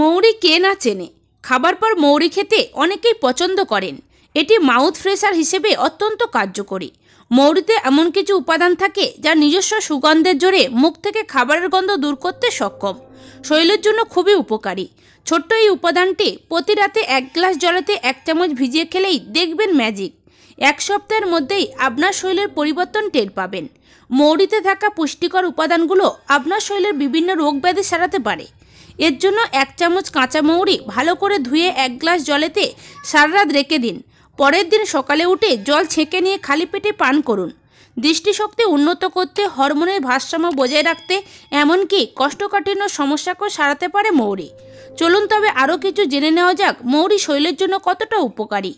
মৌরি কে না চেনে খাবার পর মৌরি খেতে অনেকেই পছন্দ করেন এটি মাউথ ফ্রেশার হিসেবে অত্যন্ত কার্যকরী মৌরিতে এমন কিছু উপাদান থাকে যা নিজস্ব সুগন্ধের জোরে মুখ থেকে খাবারের গন্ধ দূর করতে সক্ষম শরীরের জন্য খুবই উপকারী ছোট্ট এই উপাদানটি প্রতি রাতে এক গ্লাস জলেতে এক চামচ ভিজিয়ে খেলেই দেখবেন ম্যাজিক এক সপ্তাহের মধ্যেই আপনার শরীরের পরিবর্তন টের পাবেন মৌরিতে থাকা পুষ্টিকর উপাদানগুলো আপনার শরীরের বিভিন্ন রোগ ব্যাধি সারাতে পারে এর জন্য এক চামচ কাঁচা মৌরি ভালো করে ধুয়ে এক গ্লাস জলেতে সারারাত রেখে দিন পরের দিন সকালে উঠে জল ছেঁকে নিয়ে খালি পেটে পান করুন দৃষ্টিশক্তি উন্নত করতে হরমোনের ভারসাম্য বজায় রাখতে এমনকি কষ্টকাঠিন্য সমস্যাকেও সারাতে পারে মৌরি চলুন তবে আরও কিছু জেনে নেওয়া যাক মৌরি শৈলের জন্য কতটা উপকারী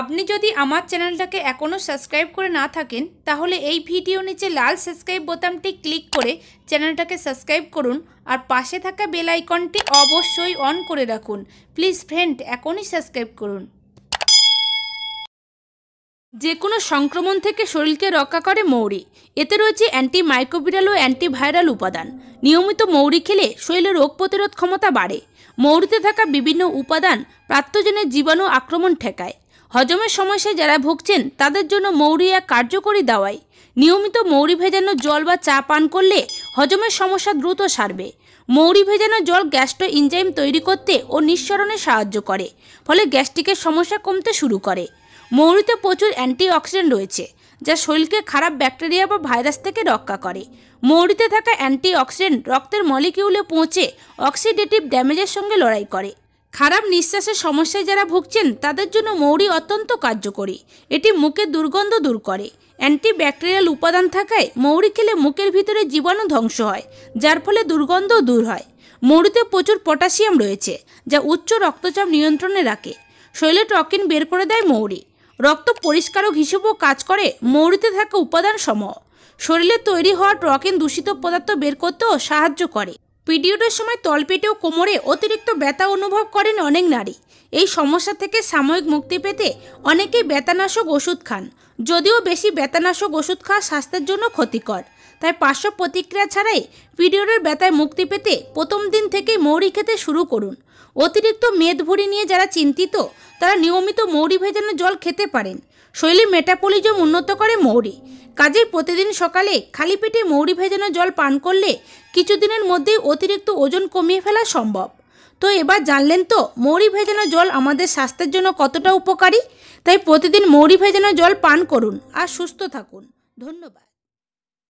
আপনি যদি আমার চ্যানেলটাকে এখনও সাবস্ক্রাইব করে না থাকেন তাহলে এই ভিডিও নিচে লাল সাবস্ক্রাইব বোতামটি ক্লিক করে চ্যানেলটাকে সাবস্ক্রাইব করুন আর পাশে থাকা বেল আইকনটি অবশ্যই অন করে রাখুন প্লিজ ফ্রেন্ড এখনই সাবস্ক্রাইব করুন যে কোনো সংক্রমণ থেকে শরীরকে রক্ষা করে মৌরি এতে রয়েছে অ্যান্টি মাইক্রোবিরাল ও অ্যান্টিভাইরাল উপাদান নিয়মিত মৌরি খেলে শরীরে রোগ প্রতিরোধ ক্ষমতা বাড়ে মৌরিতে থাকা বিভিন্ন উপাদান প্রাত্যজনের জীবাণু আক্রমণ ঠেকায় হজমের সমস্যায় যারা ভুগছেন তাদের জন্য মৌরি এক কার্যকরী দাওয়াই নিয়মিত মৌরি ভেজানো জল বা চা পান করলে হজমের সমস্যা দ্রুত সারবে মৌরি ভেজানো জল গ্যাস্ট্রো ইনজাইম তৈরি করতে ও নিঃসরণে সাহায্য করে ফলে গ্যাস্ট্রিকের সমস্যা কমতে শুরু করে মৌরিতে প্রচুর অ্যান্টিঅক্সিডেন্ট রয়েছে যা শরীরকে খারাপ ব্যাকটেরিয়া বা ভাইরাস থেকে রক্ষা করে মৌরিতে থাকা অ্যান্টিঅক্সিডেন্ট রক্তের মলিকিউলে পৌঁছে অক্সিডেটিভ ড্যামেজের সঙ্গে লড়াই করে খারাপ নিঃশ্বাসের সমস্যায় যারা ভুগছেন তাদের জন্য মৌরি অত্যন্ত কার্যকরী এটি মুখের দুর্গন্ধ দূর করে অ্যান্টিব্যাকটেরিয়াল উপাদান থাকায় মৌরি খেলে মুখের ভিতরে জীবাণু ধ্বংস হয় যার ফলে দুর্গন্ধও দূর হয় মৌরিতে প্রচুর পটাশিয়াম রয়েছে যা উচ্চ রক্তচাপ নিয়ন্ত্রণে রাখে শৈলে টকিন বের করে দেয় মৌরি রক্ত পরিষ্কারক হিসেবেও কাজ করে মৌরিতে থাকা উপাদান সমূহ শরীরে তৈরি হওয়া টকিন দূষিত পদার্থ বের করতেও সাহায্য করে পিরিয়ডের সময় তলপেটে ও কোমরে অতিরিক্ত ব্যথা অনুভব করেন অনেক নারী এই সমস্যা থেকে সাময়িক মুক্তি পেতে অনেকেই ব্যথানাশক ওষুধ খান যদিও বেশি ব্যথানাশক ওষুধ খাওয়া স্বাস্থ্যের জন্য ক্ষতিকর তাই পার্শ্ব প্রতিক্রিয়া ছাড়াই পিরিয়ডের ব্যথায় মুক্তি পেতে প্রথম দিন থেকেই মৌরি খেতে শুরু করুন অতিরিক্ত মেদ ভুড়ি নিয়ে যারা চিন্তিত তারা নিয়মিত মৌরি ভেজানো জল খেতে পারেন শৈলী মেটাপলিজম উন্নত করে মৌরি কাজেই প্রতিদিন সকালে খালি পেটে মৌরি ভেজানো জল পান করলে কিছুদিনের মধ্যেই অতিরিক্ত ওজন কমিয়ে ফেলা সম্ভব তো এবার জানলেন তো মৌরি ভেজানো জল আমাদের স্বাস্থ্যের জন্য কতটা উপকারী তাই প্রতিদিন মৌরি ভেজানো জল পান করুন আর সুস্থ থাকুন ধন্যবাদ